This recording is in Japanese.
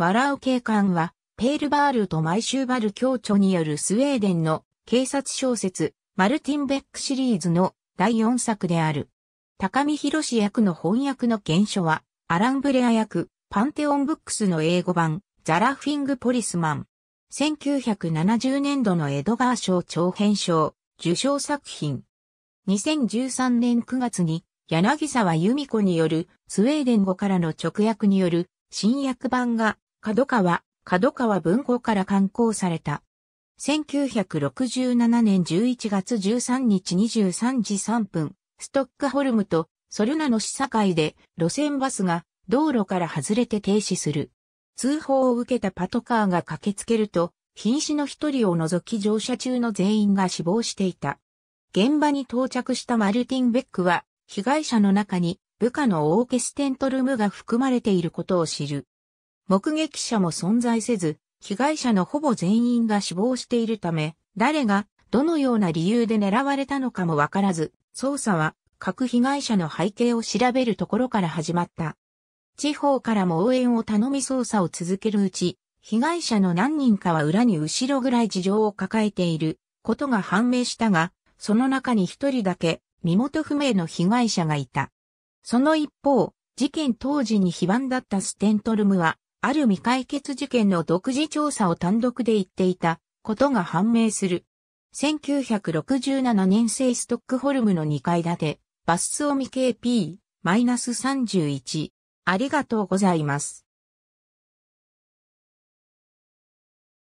笑う警官は、ペールバールとマイシューバル教著によるスウェーデンの警察小説、マルティン・ベックシリーズの第4作である。高見博士役の翻訳の原書は、アラン・ブレア役、パンテオン・ブックスの英語版、ザ・ラフィング・ポリスマン。1970年度のエドガー賞長編賞、受賞作品。2013年9月に、柳沢由美子による、スウェーデン語からの直訳による、新訳版が角川、角川文庫から刊行された。1967年11月13日23時3分、ストックホルムとソルナの市境で路線バスが道路から外れて停止する。通報を受けたパトカーが駆けつけると、瀕死の一人を除き乗車中の全員が死亡していた。現場に到着したマルティン・ベックは、被害者の中に部下のオーケステントルムが含まれていることを知る。目撃者も存在せず、被害者のほぼ全員が死亡しているため、誰がどのような理由で狙われたのかもわからず、捜査は各被害者の背景を調べるところから始まった。地方からも応援を頼み捜査を続けるうち、被害者の何人かは裏に後ろぐらい事情を抱えていることが判明したが、その中に一人だけ身元不明の被害者がいた。その一方、事件当時に非番だったステントルムはある未解決事件の独自調査を単独で言っていたことが判明する。1967年製ストックホルムの2階建て、バスオミ KP-31。ありがとうございます。